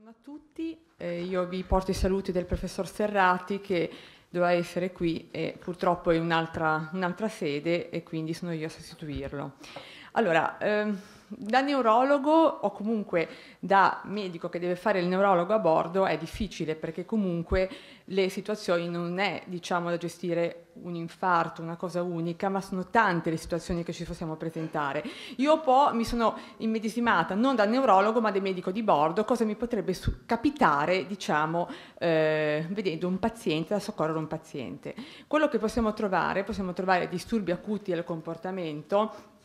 Buongiorno a tutti, eh, io vi porto i saluti del professor Serrati che doveva essere qui e purtroppo è in un'altra, sede e quindi sono io a sostituirlo. Allora, ehm, da neurologo o comunque da medico che deve fare il neurologo a bordo è difficile perché comunque le situazioni non è diciamo da gestire un infarto, una cosa unica, ma sono tante le situazioni che ci possiamo presentare. Io poi mi sono immedesimata non da neurologo ma da medico di bordo, cosa mi potrebbe su- capitare diciamo eh, vedendo un paziente, da soccorrere un paziente. Quello che possiamo trovare, possiamo trovare disturbi acuti al comportamento,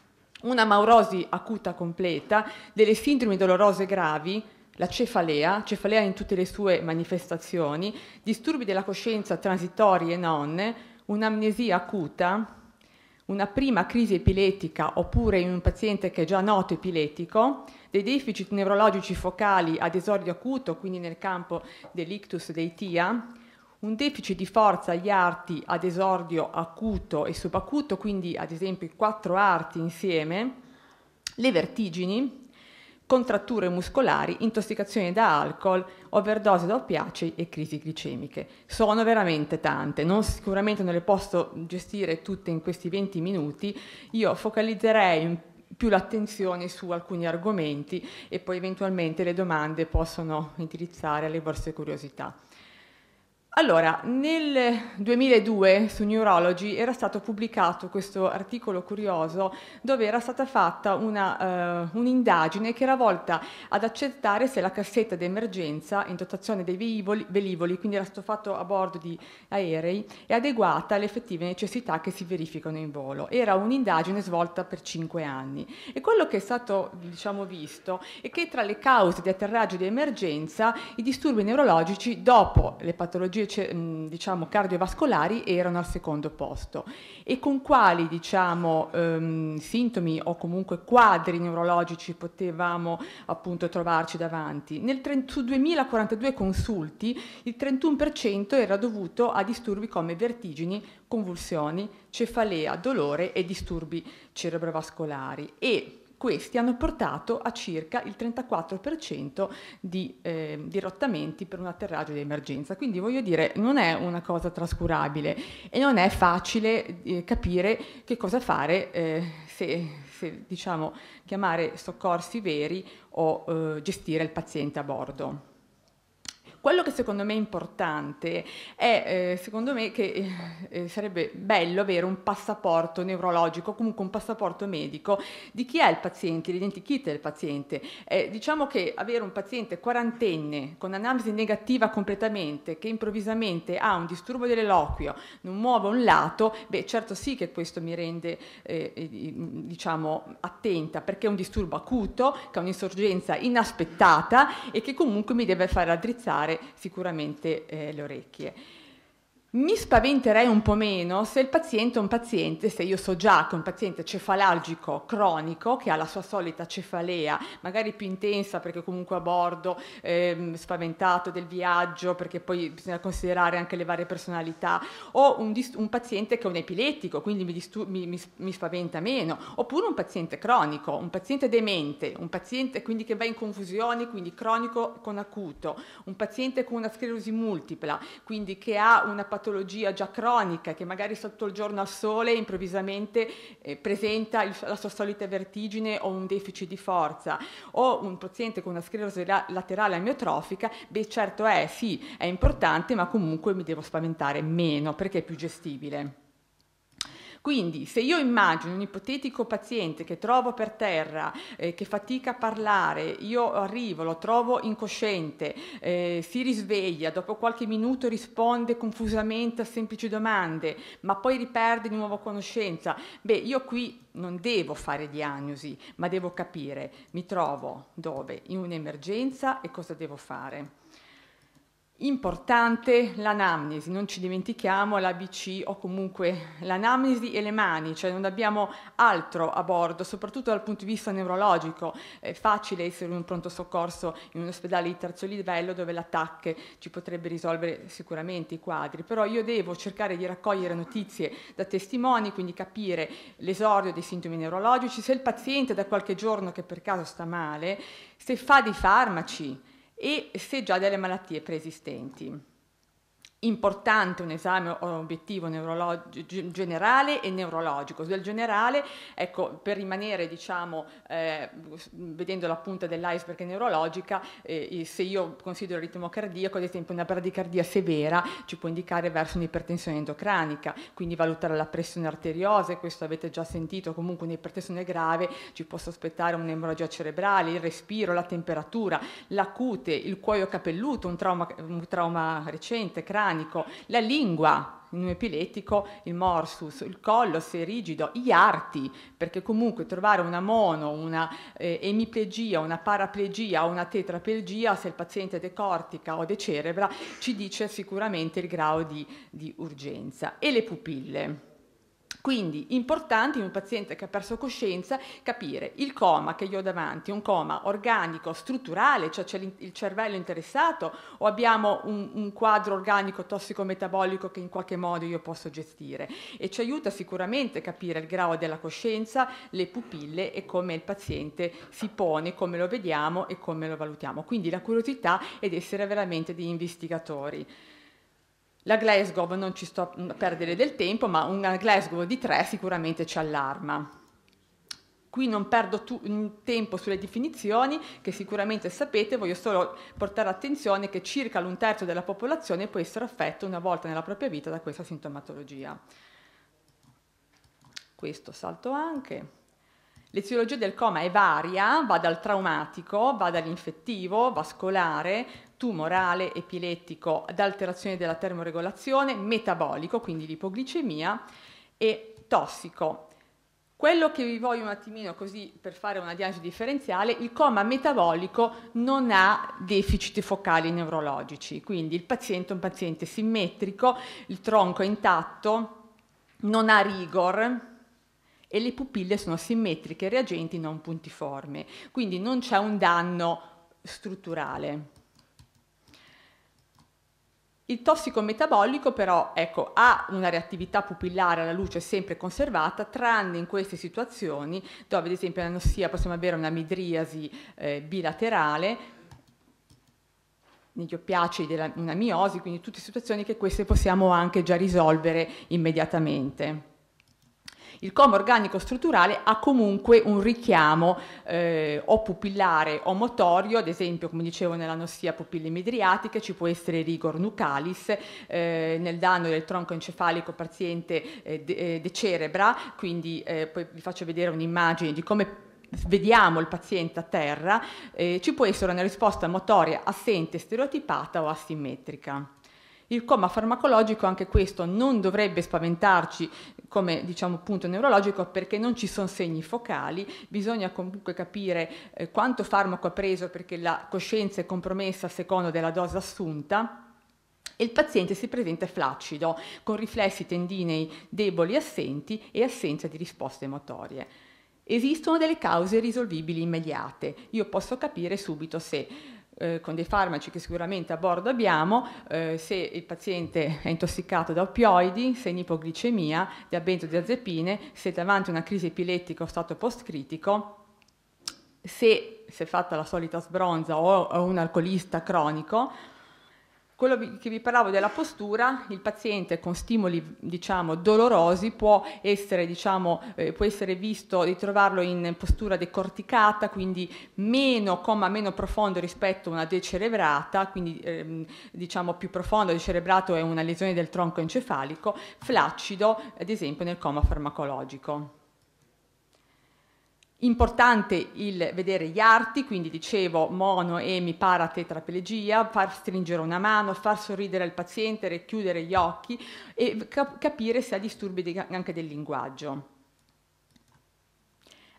una maurosi acuta completa, delle sindrome dolorose gravi, la cefalea, cefalea in tutte le sue manifestazioni, disturbi della coscienza transitori e non, un'amnesia acuta, una prima crisi epilettica oppure in un paziente che è già noto epilettico, dei deficit neurologici focali ad esordio acuto, quindi nel campo dell'ictus dei TIA, un deficit di forza agli arti ad esordio acuto e subacuto, quindi ad esempio i quattro arti insieme, le vertigini, contratture muscolari, intossicazione da alcol, overdose da oppiacei e crisi glicemiche. Sono veramente tante, non, sicuramente non le posso gestire tutte in questi 20 minuti, io focalizzerei un più l'attenzione su alcuni argomenti e poi eventualmente le domande possono indirizzare alle vostre curiosità. Allora, nel 2002 su Neurology era stato pubblicato questo articolo curioso dove era stata fatta una, uh, un'indagine che era volta ad accertare se la cassetta d'emergenza in dotazione dei velivoli, velivoli, quindi era stato fatto a bordo di aerei, è adeguata alle effettive necessità che si verificano in volo. Era un'indagine svolta per 5 anni e quello che è stato diciamo, visto è che tra le cause di atterraggio di emergenza i disturbi neurologici dopo le patologie patologie mm, diciamo, cardiovascolari erano al secondo posto e con quali diciamo, ehm, sintomi o comunque quadri neurologici potevamo appunto trovarci davanti. Nel 30, su 2042 consulti il 31% era dovuto a disturbi come vertigini, convulsioni, cefalea, dolore e disturbi cerebrovascolari e questi hanno portato a circa il 34% di eh, dirottamenti per un atterraggio di emergenza. Quindi voglio dire, non è una cosa trascurabile e non è facile eh, capire che cosa fare eh, se, se, diciamo, chiamare soccorsi veri o eh, gestire il paziente a bordo. Quello che secondo me è importante è, eh, secondo me, che eh, eh, sarebbe bello avere un passaporto neurologico, comunque un passaporto medico di chi è il paziente, l'identikit del paziente. Eh, diciamo che avere un paziente quarantenne con analisi negativa completamente, che improvvisamente ha un disturbo dell'eloquio, non muove un lato, beh certo sì che questo mi rende eh, eh, diciamo attenta perché è un disturbo acuto, che ha un'insorgenza inaspettata e che comunque mi deve far raddrizzare sicuramente eh, le orecchie. Mi spaventerei un po' meno se il paziente è un paziente, se io so già che è un paziente cefalalgico cronico che ha la sua solita cefalea, magari più intensa perché comunque a bordo, ehm, spaventato del viaggio, perché poi bisogna considerare anche le varie personalità, o un, un paziente che è un epilettico, quindi mi, mi, mi, mi, spaventa meno, oppure un paziente cronico, un paziente demente, un paziente quindi che va in confusione, quindi cronico con acuto, un paziente con una sclerosi multipla, quindi che ha una patologia patologia già cronica che magari sotto il giorno al sole improvvisamente eh, presenta il, la sua solita vertigine o un deficit di forza, o un paziente con una sclerosi laterale amiotrofica, beh certo è, sì, è importante, ma comunque mi devo spaventare meno perché è più gestibile. Quindi se io immagino un ipotetico paziente che trovo per terra, eh, che fatica a parlare, io arrivo, lo trovo incosciente, eh, si risveglia, dopo qualche minuto risponde confusamente a semplici domande, ma poi riperde di nuovo conoscenza, beh io qui non devo fare diagnosi, ma devo capire mi trovo dove, in un'emergenza e cosa devo fare. Importante l'anamnesi, non ci dimentichiamo l'ABC o comunque l'anamnesi e le mani, cioè non abbiamo altro a bordo, soprattutto dal punto di vista neurologico. È facile essere in un pronto soccorso in un ospedale di terzo livello dove l'attacco ci potrebbe risolvere sicuramente i quadri, però io devo cercare di raccogliere notizie da testimoni, quindi capire l'esordio dei sintomi neurologici, se il paziente da qualche giorno che per caso sta male, se fa dei farmaci, e se già delle malattie preesistenti importante un esame obiettivo neurologi- generale e neurologico. Del generale, ecco, per rimanere, diciamo, eh, vedendo la punta dell'iceberg neurologica, eh, se io considero il ritmo cardiaco, ad esempio una bradicardia severa ci può indicare verso un'ipertensione endocranica, quindi valutare la pressione arteriosa, e questo avete già sentito, comunque un'ipertensione grave ci può sospettare un'emorragia cerebrale, il respiro, la temperatura, la cute, il cuoio capelluto, un trauma, un trauma recente, cranico, organico, la lingua, in un epilettico, il morsus, il collo se è rigido, gli arti, perché comunque trovare una mono, una eh, emiplegia, una paraplegia o una tetraplegia, se il paziente è decortica o decerebra, ci dice sicuramente il grado di, di urgenza. E le pupille. Quindi importante in un paziente che ha perso coscienza capire il coma che io ho davanti, un coma organico, strutturale, cioè c'è il cervello interessato o abbiamo un, un quadro organico tossico-metabolico che in qualche modo io posso gestire e ci aiuta sicuramente a capire il grado della coscienza, le pupille e come il paziente si pone, come lo vediamo e come lo valutiamo. Quindi la curiosità ed essere veramente degli investigatori. La Glasgow, non ci sto a perdere del tempo, ma una Glasgow di tre sicuramente ci allarma. Qui non perdo tu- mm, tempo sulle definizioni, che sicuramente sapete, voglio solo portare attenzione che circa un terzo della popolazione può essere affetto una volta nella propria vita da questa sintomatologia. Questo salto anche. L'eziologia del coma è varia, va dal traumatico, va dall'infettivo, vascolare, tumorale, epilettico, ad alterazione della termoregolazione, metabolico, quindi l'ipoglicemia, e tossico. Quello che vi voglio un attimino così per fare una diagnosi differenziale, il coma metabolico non ha deficit focali neurologici, quindi il paziente è un paziente simmetrico, il tronco è intatto, non ha rigor, e le pupille sono simmetriche, reagenti, non puntiforme, quindi non c'è un danno strutturale. Il tossico metabolico però ecco, ha una reattività pupillare alla luce sempre conservata, tranne in queste situazioni dove ad esempio in possiamo avere una midriasi eh, bilaterale, negli oppiacidi una miosi, quindi tutte situazioni che queste possiamo anche già risolvere immediatamente. Il coma organico strutturale ha comunque un richiamo eh, o pupillare o motorio, ad esempio come dicevo nell'anossia pupille midriatiche ci può essere rigor nucalis, eh, nel danno del tronco encefalico paziente eh, de, eh, de cerebra, quindi eh, poi vi faccio vedere un'immagine di come vediamo il paziente a terra, eh, ci può essere una risposta motoria assente, stereotipata o asimmetrica. Il coma farmacologico, anche questo, non dovrebbe spaventarci come diciamo punto neurologico perché non ci sono segni focali, bisogna comunque capire eh, quanto farmaco ha preso perché la coscienza è compromessa a seconda della dose assunta il paziente si presenta flaccido, con riflessi tendinei deboli assenti e assenza di risposte motorie. Esistono delle cause risolvibili immediate, io posso capire subito se eh, con dei farmaci che sicuramente a bordo abbiamo, eh, se il paziente è intossicato da oppioidi, se in ipoglicemia, diabete o diazepine, se davanti a una crisi epilettica o stato post-critico, se si è fatta la solita sbronza o, o un alcolista cronico, quello che vi parlavo della postura, il paziente con stimoli diciamo, dolorosi può essere, diciamo, eh, può essere, visto di trovarlo in postura decorticata, quindi meno coma meno profondo rispetto a una decerebrata, quindi ehm, diciamo più profondo, decerebrato è una lesione del tronco encefalico, flaccido ad esempio nel coma farmacologico. Importante il vedere gli arti, quindi dicevo mono, emi, para, tetrapelegia, far stringere una mano, far sorridere il paziente, chiudere gli occhi e cap capire se ha disturbi anche del linguaggio.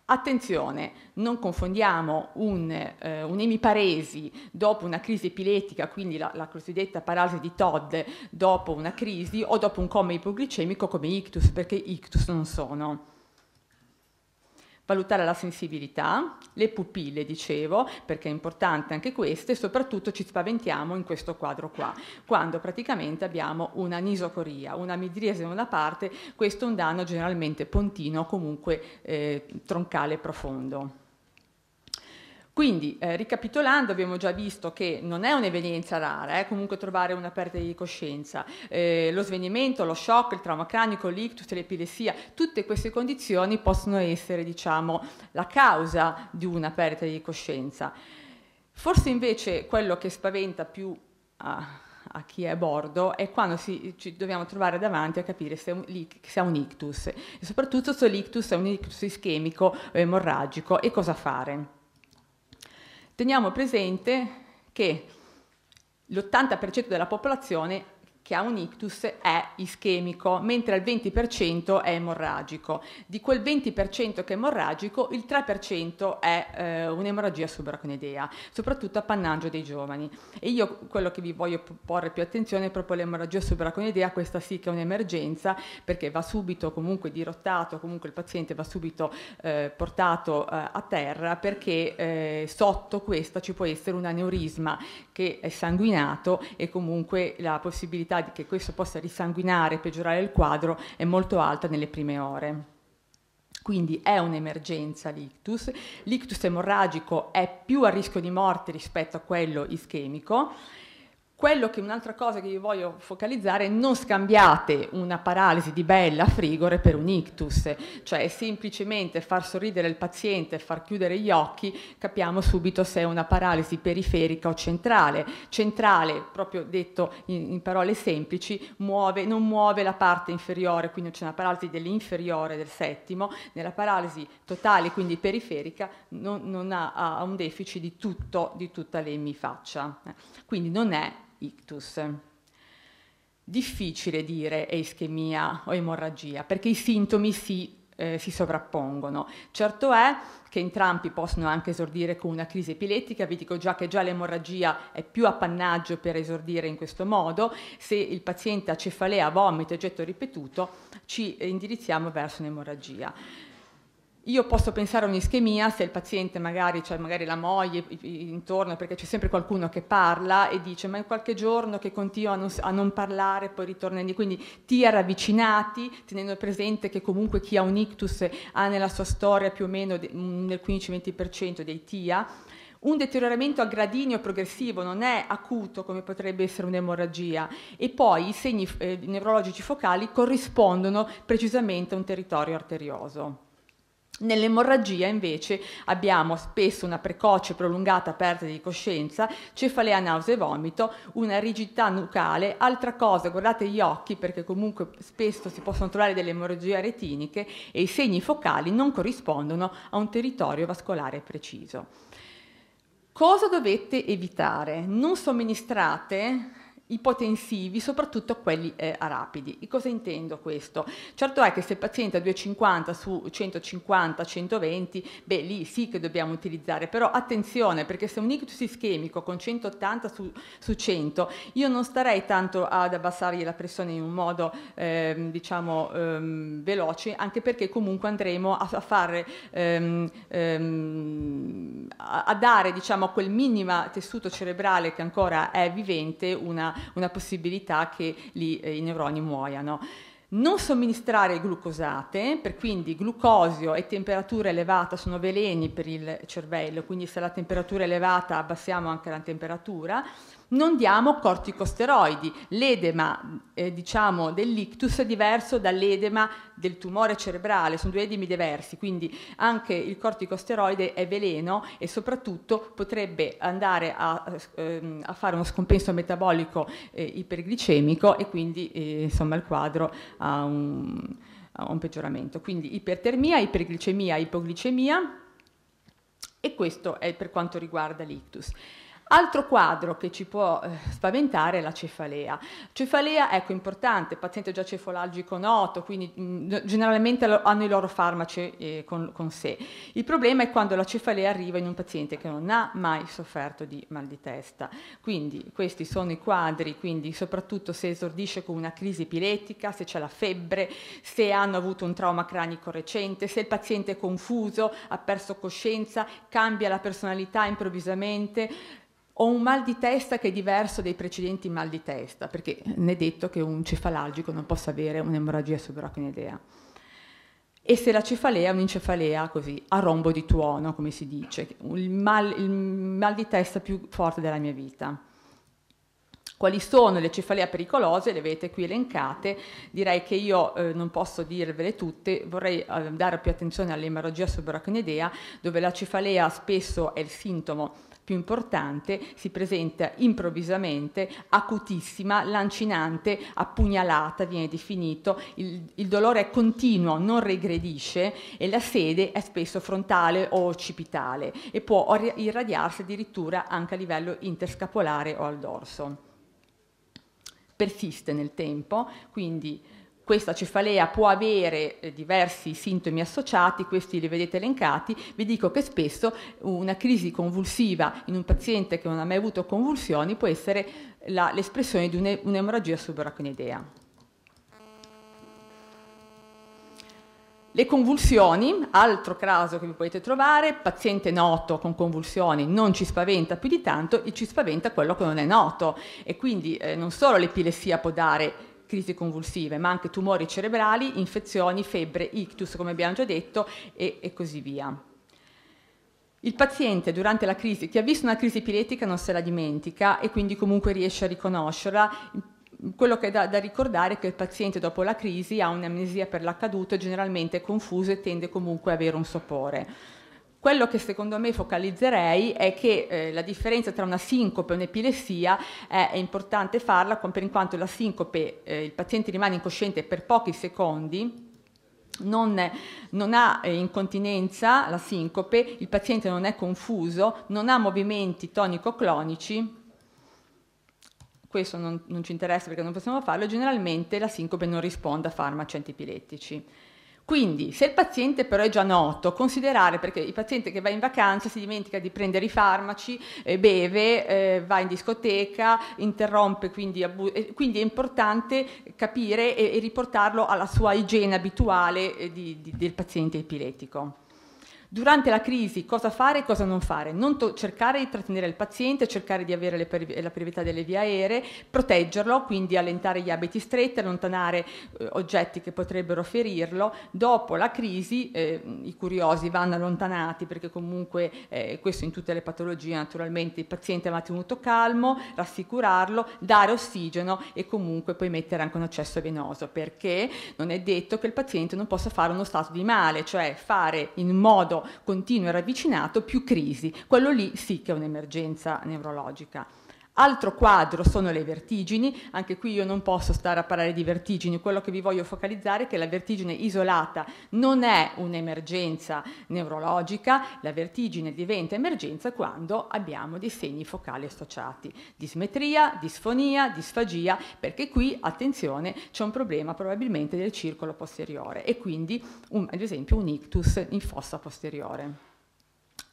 Attenzione, non confondiamo un, eh, un'emiparesi dopo una crisi epilettica, quindi la, la, cosiddetta paralisi di Todd dopo una crisi o dopo un coma ipoglicemico come ictus, perché ictus non sono valutare la sensibilità, le pupille, dicevo, perché è importante anche questo e soprattutto ci spaventiamo in questo quadro qua, quando praticamente abbiamo una nisocoria, una midriese da una parte, questo è un danno generalmente pontino o comunque eh, troncale profondo. Quindi, eh, ricapitolando, abbiamo già visto che non è un'evenienza rara, è eh, comunque trovare una perdita di coscienza. Eh, lo svenimento, lo shock, il trauma cranico, l'ictus, l'epilessia, tutte queste condizioni possono essere, diciamo, la causa di una perdita di coscienza. Forse invece quello che spaventa più a, a chi è a bordo è quando si, ci dobbiamo trovare davanti a capire se, è un ictus, e soprattutto se l'ictus è un ictus ischemico eh, emorragico e cosa fare teniamo presente che l'80% della popolazione che ha un ictus è ischemico, mentre il 20% è emorragico. Di quel 20% che è emorragico, il 3% è eh, un'emorragia subaracnoidea, soprattutto appannaggio dei giovani. E io quello che vi voglio porre più attenzione è proprio l'emorragia subaracnoidea, questa sì che è un'emergenza perché va subito comunque dirottato, comunque il paziente va subito eh, portato eh, a terra perché eh, sotto questa ci può essere un aneurisma che è sanguinato e comunque la possibilità probabilità di che questo possa risanguinare e peggiorare il quadro è molto alta nelle prime ore. Quindi è un'emergenza l'ictus. L'ictus emorragico è più a rischio di morte rispetto a quello ischemico quello che un'altra cosa che vi voglio focalizzare è non scambiate una paralisi di bella frigore per un ictus, cioè semplicemente far sorridere il paziente, far chiudere gli occhi, capiamo subito se è una paralisi periferica o centrale. Centrale, proprio detto in, in parole semplici, muove, non muove la parte inferiore, quindi c'è una paralisi dell'inferiore del settimo, nella paralisi totale, quindi periferica, non, non ha, ha, un deficit di, tutto, di tutta l'emifaccia. Quindi non è ictus. Difficile dire è ischemia o emorragia perché i sintomi si eh, si sovrappongono. Certo è che entrambi possono anche esordire con una crisi epilettica, vi dico già che già l'emorragia è più appannaggio per esordire in questo modo, se il paziente ha cefalea, vomito e getto ripetuto ci indirizziamo verso un'emorragia. Io posso pensare a un'ischemia se il paziente magari, cioè magari la moglie intorno, perché c'è sempre qualcuno che parla e dice ma in qualche giorno che continua a non, a non parlare, poi ritorna lì. Quindi ti ravvicinati, tenendo presente che comunque chi ha un ictus ha nella sua storia più o meno nel 15-20% dei TIA. Un deterioramento a gradino progressivo non è acuto come potrebbe essere un'emorragia e poi i segni eh, neurologici focali corrispondono precisamente a un territorio arterioso. Nell'emorragia invece abbiamo spesso una precoce e prolungata perdita di coscienza, cefalea, nausea e vomito, una rigidità nucale, altra cosa, guardate gli occhi perché comunque spesso si possono trovare delle emorragie retiniche e i segni focali non corrispondono a un territorio vascolare preciso. Cosa dovete evitare? Non somministrate ipotensivi, soprattutto quelli eh, a rapidi. E cosa intendo questo? Certo è che se il paziente ha 250 su 150, 120, beh lì sì che dobbiamo utilizzare, però attenzione perché se un ictus ischemico con 180 su, su 100, io non starei tanto ad abbassargli la pressione in un modo ehm, diciamo ehm, veloce, anche perché comunque andremo a, a fare ehm, ehm a, a dare diciamo a quel minimo tessuto cerebrale che ancora è vivente una una possibilità che lì eh, i neuroni muoiano. Non somministrare glucosate, per quindi glucosio e temperatura elevata sono veleni per il cervello, quindi se la temperatura è elevata abbassiamo anche la temperatura non diamo corticosteroidi. L'edema eh, diciamo, dell'ictus è diverso dall'edema del tumore cerebrale, sono due edemi diversi, quindi anche il corticosteroide è veleno e soprattutto potrebbe andare a, ehm, a fare uno scompenso metabolico eh, iperglicemico e quindi eh, insomma il quadro ha un, ha un peggioramento. Quindi ipertermia, iperglicemia, ipoglicemia e questo è per quanto riguarda l'ictus. Altro quadro che ci può eh, spaventare è la cefalea. Cefalea, ecco, importante, paziente già cefalalgico noto, quindi mh, mm, generalmente hanno i loro farmaci eh, con, con, sé. Il problema è quando la cefalea arriva in un paziente che non ha mai sofferto di mal di testa. Quindi questi sono i quadri, quindi soprattutto se esordisce con una crisi epilettica, se c'è la febbre, se hanno avuto un trauma cranico recente, se il paziente è confuso, ha perso coscienza, cambia la personalità improvvisamente, ho un mal di testa che è diverso dai precedenti mal di testa, perché ne è detto che un cefalalgico non possa avere un'emorragia subacroidea. E se la cefalea è un'encefalea così, a rombo di tuono, come si dice, il mal, il mal di testa più forte della mia vita. Quali sono le cefalee pericolose? Le avete qui elencate. Direi che io eh, non posso dirvele tutte, vorrei eh, dare più attenzione all'emorragia subaracnidea, dove la cefalea spesso è il sintomo più importante, si presenta improvvisamente, acutissima, lancinante, appugnalata, viene definito, il, il dolore è continuo, non regredisce e la sede è spesso frontale o occipitale e può irradiarsi addirittura anche a livello interscapolare o al dorso. Persiste nel tempo, quindi questa cefalea può avere eh, diversi sintomi associati, questi li vedete elencati, vi dico che spesso una crisi convulsiva in un paziente che non ha mai avuto convulsioni può essere l'espressione di un'emorragia subaracnoidea. Le convulsioni, altro caso che vi potete trovare, paziente noto con convulsioni non ci spaventa più di tanto, e ci spaventa quello che non è noto e quindi eh, non solo l'epilessia può dare crisi convulsive, ma anche tumori cerebrali, infezioni, febbre, ictus, come abbiamo già detto, e, e così via. Il paziente durante la crisi, chi ha visto una crisi epilettica non se la dimentica e quindi comunque riesce a riconoscerla. Quello che è da, da ricordare è che il paziente dopo la crisi ha un'amnesia per l'accaduto, è generalmente confuso e tende comunque ad avere un sopore. Quello che secondo me focalizzerei è che eh, la differenza tra una sincope e un'epilessia è, è, importante farla per in quanto la sincope eh, il paziente rimane incosciente per pochi secondi non, non, ha eh, incontinenza, la sincope, il paziente non è confuso, non ha movimenti tonico-clonici, questo non, non, ci interessa perché non possiamo farlo, generalmente la sincope non risponde a farmaci antipilettici. Quindi, se il paziente però è già noto, considerare perché il paziente che va in vacanza si dimentica di prendere i farmaci, eh, beve, eh, va in discoteca, interrompe, quindi, abu- eh, quindi è importante capire e, e, riportarlo alla sua igiene abituale eh, di, di, del paziente epilettico. Durante la crisi cosa fare e cosa non fare? Non to- cercare di trattenere il paziente, cercare di avere per- la priorità delle vie aeree, proteggerlo, quindi allentare gli abiti stretti, allontanare eh, oggetti che potrebbero ferirlo. Dopo la crisi eh, i curiosi vanno allontanati perché comunque eh, questo in tutte le patologie naturalmente il paziente va tenuto calmo, rassicurarlo, dare ossigeno e comunque poi mettere anche un accesso venoso perché non è detto che il paziente non possa fare uno stato di male, cioè fare in modo continuo e ravvicinato, più crisi. Quello lì sì che è un'emergenza neurologica. Altro quadro sono le vertigini, anche qui io non posso stare a parlare di vertigini, quello che vi voglio focalizzare è che la vertigine isolata non è un'emergenza neurologica, la vertigine diventa emergenza quando abbiamo dei segni focali associati, dismetria, disfonia, disfagia, perché qui, attenzione, c'è un problema probabilmente del circolo posteriore e quindi un, ad esempio un ictus in fossa posteriore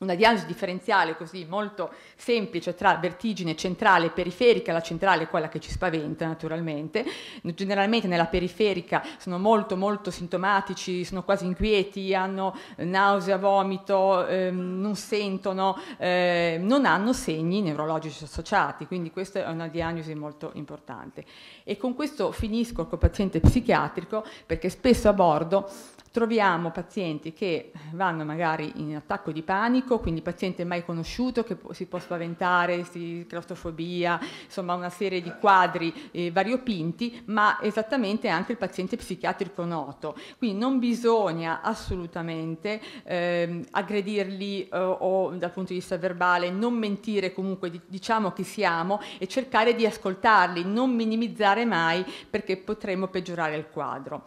una diagnosi differenziale così molto semplice tra vertigine centrale e periferica, la centrale è quella che ci spaventa naturalmente, generalmente nella periferica sono molto molto sintomatici, sono quasi inquieti, hanno eh, nausea, vomito, ehm, non sentono, eh, non hanno segni neurologici associati, quindi questa è una diagnosi molto importante. E con questo finisco col paziente psichiatrico perché spesso a bordo troviamo pazienti che vanno magari in attacco di panico, quindi paziente mai conosciuto che si può spaventare, si, claustrofobia, insomma una serie di quadri eh, variopinti, ma esattamente anche il paziente psichiatrico noto. Quindi non bisogna assolutamente eh, aggredirli eh, o dal punto di vista verbale, non mentire comunque, diciamo chi siamo e cercare di ascoltarli, non minimizzare mai perché potremmo peggiorare il quadro.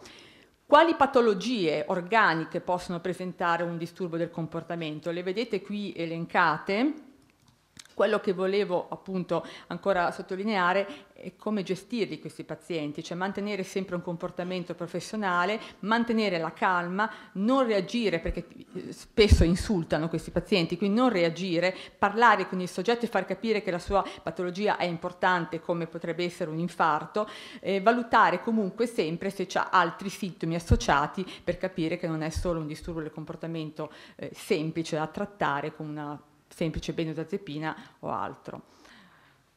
Quali patologie organiche possono presentare un disturbo del comportamento? Le vedete qui elencate quello che volevo appunto ancora sottolineare è come gestirli questi pazienti, cioè mantenere sempre un comportamento professionale, mantenere la calma, non reagire perché eh, spesso insultano questi pazienti, quindi non reagire, parlare con il soggetto e far capire che la sua patologia è importante come potrebbe essere un infarto, e valutare comunque sempre se c'è altri sintomi associati per capire che non è solo un disturbo del comportamento eh, semplice da trattare con una semplice benzodiazepina o altro.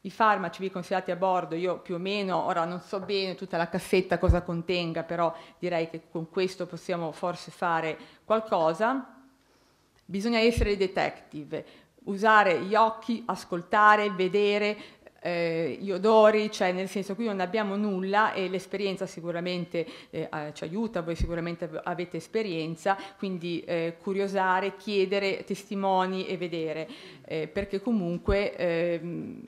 I farmaci vi consigliati a bordo, io più o meno, ora non so bene tutta la cassetta cosa contenga, però direi che con questo possiamo forse fare qualcosa. Bisogna essere detective, usare gli occhi, ascoltare, vedere, eh, gli odori, cioè nel senso qui non abbiamo nulla e l'esperienza sicuramente eh, ci aiuta, voi sicuramente avete esperienza, quindi eh, curiosare, chiedere testimoni e vedere, eh, perché comunque ehm,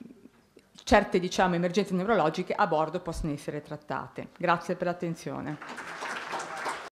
certe diciamo, emergenze neurologiche a bordo possono essere trattate. Grazie per l'attenzione.